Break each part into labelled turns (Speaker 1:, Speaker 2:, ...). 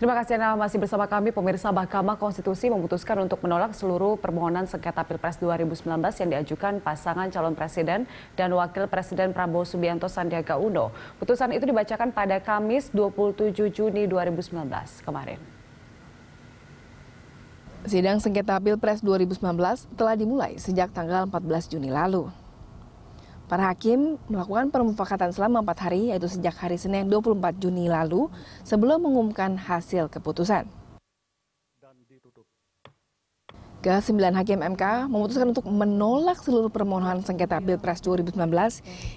Speaker 1: Terima kasih Anda masih bersama kami. Pemirsa Mahkamah Konstitusi memutuskan untuk menolak seluruh permohonan sengketa Pilpres 2019 yang diajukan pasangan calon presiden dan wakil presiden Prabowo Subianto Sandiaga Uno. Putusan itu dibacakan pada Kamis 27 Juni
Speaker 2: 2019 kemarin. Sidang sengketa Pilpres 2019 telah dimulai sejak tanggal 14 Juni lalu. Para hakim melakukan permufakatan selama empat hari, yaitu sejak hari Senin 24 Juni lalu, sebelum mengumumkan hasil keputusan. sembilan hakim MK memutuskan untuk menolak seluruh permohonan sengketa Pilpres 2019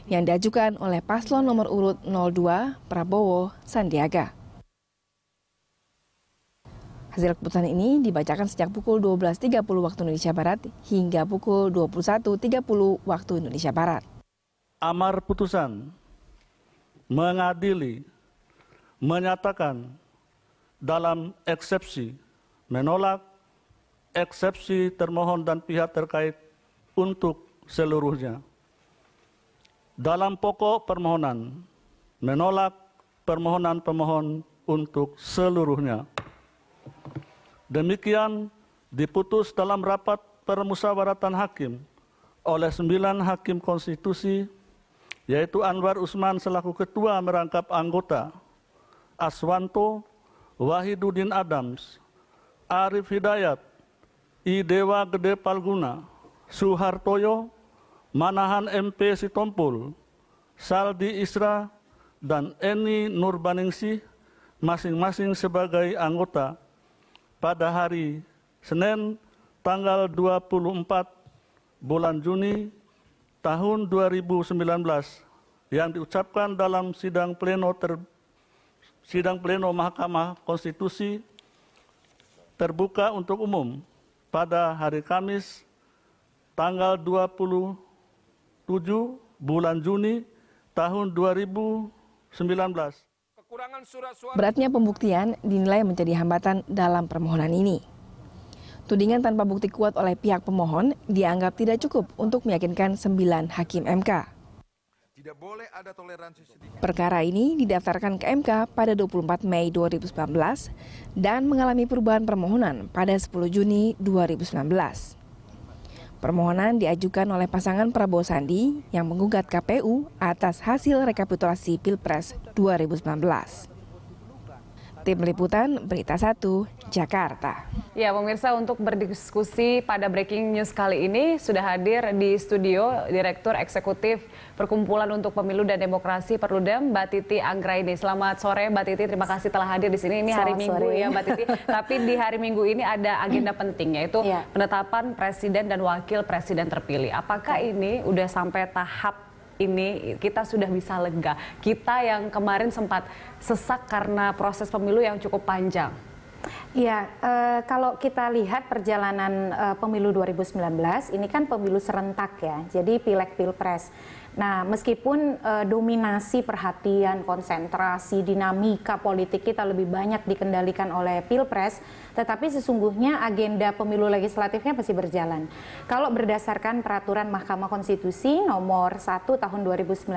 Speaker 2: yang diajukan oleh paslon nomor urut 02 Prabowo Sandiaga. Hasil keputusan ini dibacakan sejak pukul 12.30 waktu Indonesia Barat hingga pukul 21.30 waktu Indonesia Barat
Speaker 3: amar putusan, mengadili, menyatakan dalam eksepsi, menolak eksepsi termohon dan pihak terkait untuk seluruhnya. Dalam pokok permohonan, menolak permohonan pemohon untuk seluruhnya. Demikian diputus dalam rapat permusyawaratan hakim oleh sembilan hakim konstitusi yaitu Anwar Usman selaku ketua merangkap anggota, Aswanto, Wahidudin Adams, Arif Hidayat, I Dewa Gede Palguna, Suhartoyo, Manahan MP Sitompul, Saldi Isra, dan Eni Nurbaningsih masing-masing sebagai anggota pada hari Senin tanggal 24 bulan Juni tahun 2019 yang diucapkan dalam sidang pleno ter, sidang pleno Mahkamah Konstitusi terbuka untuk umum pada hari Kamis tanggal 27 bulan Juni tahun 2019.
Speaker 2: Beratnya pembuktian dinilai menjadi hambatan dalam permohonan ini. Tudingan tanpa bukti kuat oleh pihak pemohon dianggap tidak cukup untuk meyakinkan sembilan hakim MK. Tidak boleh ada toleransi Perkara ini didaftarkan ke MK pada 24 Mei 2019 dan mengalami perubahan permohonan pada 10 Juni 2019. Permohonan diajukan oleh pasangan Prabowo Sandi yang menggugat KPU atas hasil rekapitulasi Pilpres 2019. Tim Liputan Berita 1 Jakarta.
Speaker 1: Ya, pemirsa untuk berdiskusi pada breaking news kali ini sudah hadir di studio Direktur Eksekutif Perkumpulan untuk Pemilu dan Demokrasi Perludem, Mbak Titi Anggraini. Selamat sore Mbak Titi, terima kasih telah hadir di sini. Ini hari Selamat Minggu sore. ya Mbak Titi, tapi di hari Minggu ini ada agenda penting yaitu ya. penetapan presiden dan wakil presiden terpilih. Apakah ya. ini udah sampai tahap ini kita sudah bisa lega. Kita yang kemarin sempat sesak karena proses pemilu yang cukup panjang.
Speaker 4: Ya, e, kalau kita lihat perjalanan e, pemilu 2019, ini kan pemilu serentak ya, jadi pilek pilpres. Nah, meskipun e, dominasi perhatian, konsentrasi, dinamika politik kita lebih banyak dikendalikan oleh pilpres, tetapi sesungguhnya agenda pemilu legislatifnya masih berjalan. Kalau berdasarkan peraturan Mahkamah Konstitusi nomor 1 tahun 2019,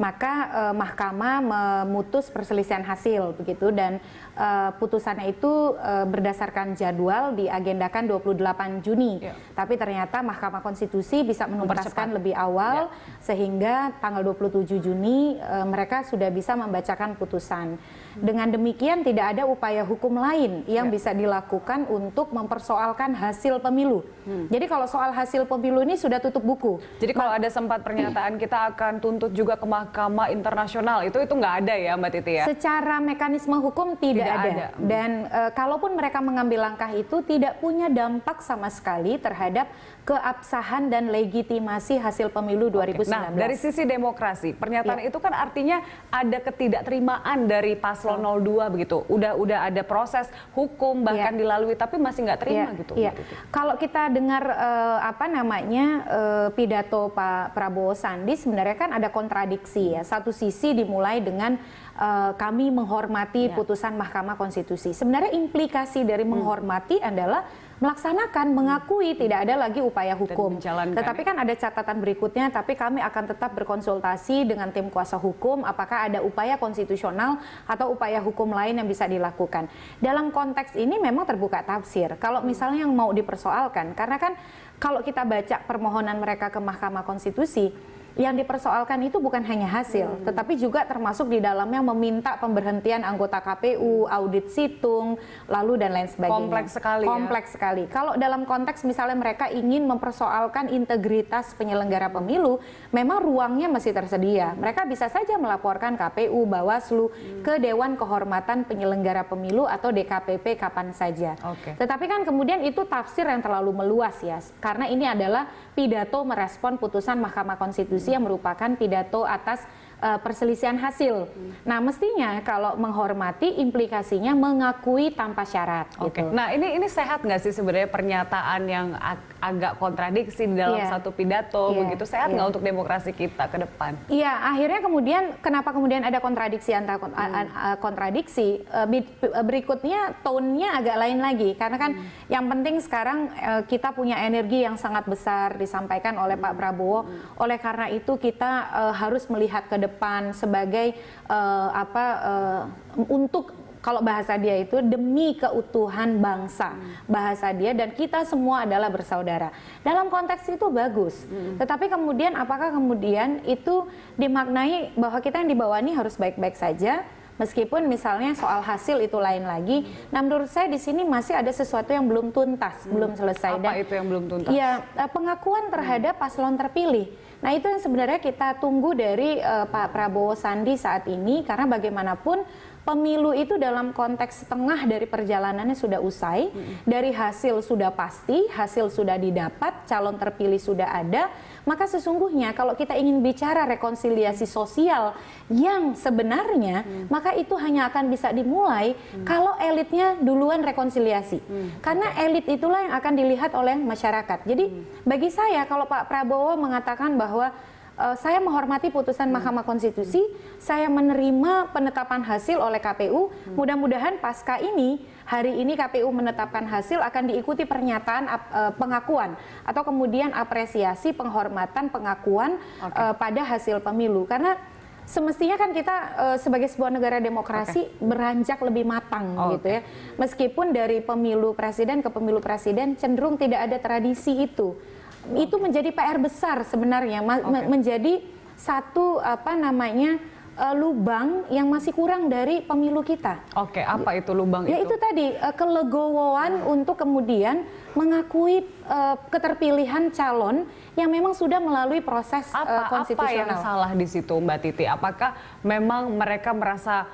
Speaker 4: maka eh, mahkamah memutus perselisihan hasil begitu dan eh, putusannya itu eh, berdasarkan jadwal diagendakan 28 Juni. Yeah. Tapi ternyata Mahkamah Konstitusi bisa menuntaskan lebih awal yeah. sehingga tanggal 27 Juni eh, mereka sudah bisa membacakan putusan. Dengan demikian tidak ada upaya hukum lain yang yeah. bisa dilakukan untuk mempersoalkan hasil pemilu. Hmm. Jadi
Speaker 1: kalau soal hasil pemilu ini sudah tutup buku. Jadi kalau Ma ada sempat pernyataan kita akan tuntut juga ke mahkamah Mahkamah Internasional itu itu nggak ada ya Mbak Titi ya? Secara mekanisme hukum tidak,
Speaker 4: tidak ada. ada hmm. dan e, kalaupun mereka mengambil langkah itu tidak punya dampak sama sekali
Speaker 1: terhadap keabsahan dan legitimasi hasil pemilu 2019. Oke. Nah dari sisi demokrasi pernyataan ya. itu kan artinya ada ketidakterimaan dari paslon 02 begitu. Udah udah ada proses hukum ya. bahkan ya. dilalui tapi masih nggak terima ya. gitu. Ya. Kalau kita
Speaker 4: dengar e, apa namanya e, pidato Pak Prabowo Sandi sebenarnya kan ada kontradiksi sisi ya. Satu sisi dimulai dengan uh, kami menghormati ya. putusan Mahkamah Konstitusi. Sebenarnya implikasi dari hmm. menghormati adalah melaksanakan, mengakui hmm. tidak ada lagi upaya hukum. Tetapi ya. kan ada catatan berikutnya, tapi kami akan tetap berkonsultasi dengan tim kuasa hukum apakah ada upaya konstitusional atau upaya hukum lain yang bisa dilakukan. Dalam konteks ini memang terbuka tafsir. Kalau hmm. misalnya yang mau dipersoalkan, karena kan kalau kita baca permohonan mereka ke Mahkamah Konstitusi, yang dipersoalkan itu bukan hanya hasil, hmm. tetapi juga termasuk di dalamnya meminta pemberhentian anggota KPU, audit situng, lalu dan lain sebagainya. Kompleks sekali. Ya. Kompleks ya? sekali. Kalau dalam konteks misalnya mereka ingin mempersoalkan integritas penyelenggara pemilu, memang ruangnya masih tersedia. Mereka bisa saja melaporkan KPU, Bawaslu hmm. ke Dewan Kehormatan Penyelenggara Pemilu atau DKPP kapan saja. Okay. Tetapi kan kemudian itu tafsir yang terlalu meluas ya, karena ini adalah pidato merespon putusan Mahkamah Konstitusi konstitusi yang merupakan pidato atas uh, perselisihan hasil. Hmm. Nah, mestinya kalau menghormati implikasinya
Speaker 1: mengakui tanpa syarat. Oke. Okay. Gitu. Nah, ini ini sehat nggak sih sebenarnya pernyataan yang ag agak kontradiksi dalam yeah. satu pidato yeah. begitu sehat iya. nggak yeah. untuk demokrasi kita ke depan?
Speaker 4: Iya, yeah, akhirnya kemudian kenapa kemudian ada hmm. kontradiksi antara kont hmm. kontradiksi berikutnya tone-nya agak lain lagi karena kan hmm. yang penting sekarang eh, kita punya energi yang sangat besar disampaikan oleh Pak Prabowo. Hmm. Oleh karena itu kita eh, harus melihat ke depan depan sebagai uh, apa uh, untuk kalau bahasa dia itu demi keutuhan bangsa hmm. bahasa dia dan kita semua adalah bersaudara dalam konteks itu bagus hmm. tetapi kemudian apakah kemudian itu dimaknai bahwa kita yang dibawa ini harus baik-baik saja meskipun misalnya soal hasil itu lain lagi hmm. nah menurut saya di sini masih ada sesuatu yang belum tuntas hmm. belum
Speaker 1: selesai apa dan itu yang belum tuntas
Speaker 4: ya eh, pengakuan terhadap hmm. paslon terpilih Nah itu yang sebenarnya kita tunggu dari uh, Pak Prabowo Sandi saat ini karena bagaimanapun pemilu itu dalam konteks setengah dari perjalanannya sudah usai, hmm. dari hasil sudah pasti, hasil sudah didapat, calon terpilih sudah ada, maka sesungguhnya kalau kita ingin bicara rekonsiliasi sosial yang sebenarnya, hmm. maka itu hanya akan bisa dimulai hmm. kalau elitnya duluan rekonsiliasi. Hmm. Karena elit itulah yang akan dilihat oleh masyarakat. Jadi hmm. bagi saya kalau Pak Prabowo mengatakan bahwa uh, saya menghormati putusan hmm. Mahkamah Konstitusi, hmm. saya menerima penetapan hasil oleh KPU. Hmm. Mudah-mudahan pasca ini hari ini KPU menetapkan hasil akan diikuti pernyataan uh, pengakuan atau kemudian apresiasi penghormatan pengakuan okay. uh, eh, pada hasil pemilu karena semestinya kan kita uh, sebagai sebuah negara demokrasi okay. beranjak lebih matang oh, gitu okay. ya. Meskipun dari pemilu presiden ke pemilu presiden cenderung tidak ada tradisi itu itu menjadi PR besar sebenarnya okay. menjadi satu apa namanya uh, lubang yang masih kurang dari pemilu kita.
Speaker 1: Oke, apa ya. itu lubang ya, itu? Ya itu
Speaker 4: tadi uh, kelegowoan hmm. untuk kemudian mengakui uh, keterpilihan calon yang memang sudah melalui proses apa, uh, konstitusional. Apa yang salah di
Speaker 1: situ Mbak Titi? Apakah memang mereka merasa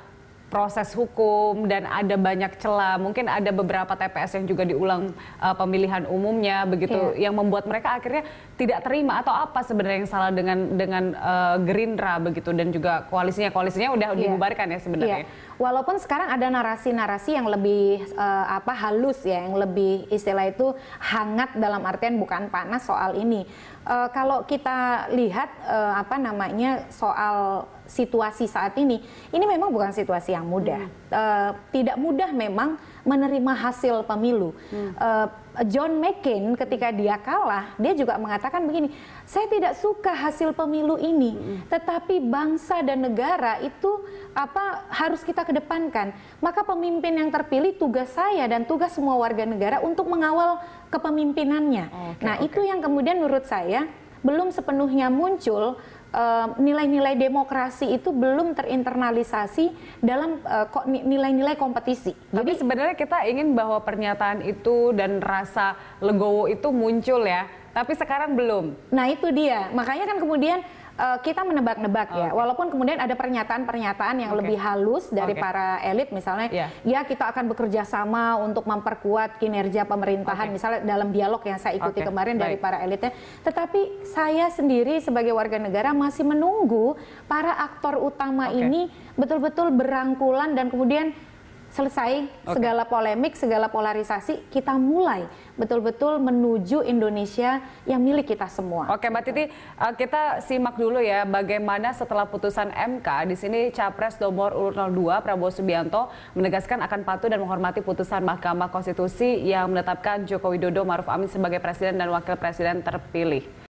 Speaker 1: proses hukum dan ada banyak celah. Mungkin ada beberapa TPS yang juga diulang uh, pemilihan umumnya begitu yeah. yang membuat mereka akhirnya tidak terima atau apa sebenarnya yang salah dengan dengan uh, Gerindra begitu dan juga koalisinya koalisinya udah yeah. dibubarkan ya sebenarnya. Yeah. Walaupun sekarang ada narasi-narasi
Speaker 4: yang lebih uh, apa halus ya, yang lebih istilah itu hangat dalam artian bukan panas soal ini. Uh, kalau kita lihat uh, apa namanya soal situasi saat ini, ini memang bukan situasi yang mudah. Hmm. Uh, tidak mudah memang menerima hasil pemilu. Hmm. Uh, John McCain ketika dia kalah, dia juga mengatakan begini, saya tidak suka hasil pemilu ini, hmm. tetapi bangsa dan negara itu apa harus kita kedepankan. Maka pemimpin yang terpilih tugas saya dan tugas semua warga negara untuk mengawal kepemimpinannya. Okay, nah, okay. itu yang kemudian menurut saya belum sepenuhnya muncul Eh, nilai-nilai uh, demokrasi itu belum terinternalisasi dalam eh, nilai-nilai uh, nilai -nilai kompetisi.
Speaker 1: Tapi Jadi sebenarnya kita ingin bahwa pernyataan itu dan rasa legowo itu muncul ya, tapi sekarang belum. Nah itu dia, makanya kan kemudian uh, kita menebak-nebak
Speaker 4: okay. ya. Walaupun kemudian ada pernyataan-pernyataan yang okay. lebih halus dari okay. para elit misalnya, yeah. ya kita akan bekerja sama untuk memperkuat kinerja pemerintahan okay. misalnya dalam dialog yang saya ikuti okay. kemarin Baik. dari para elitnya. Tetapi saya sendiri sebagai warga negara masih menunggu para aktor utama okay. ini betul-betul berangkulan dan kemudian selesai okay. segala polemik, segala polarisasi, kita mulai betul-betul menuju
Speaker 1: Indonesia yang milik kita semua. Oke, okay, Mbak Titi, eh, kita simak dulu ya bagaimana setelah putusan MK di sini Capres nomor urut 02 Prabowo Subianto menegaskan akan patuh dan menghormati putusan Mahkamah Konstitusi yang menetapkan Joko Widodo Maruf Amin sebagai presiden dan wakil presiden terpilih.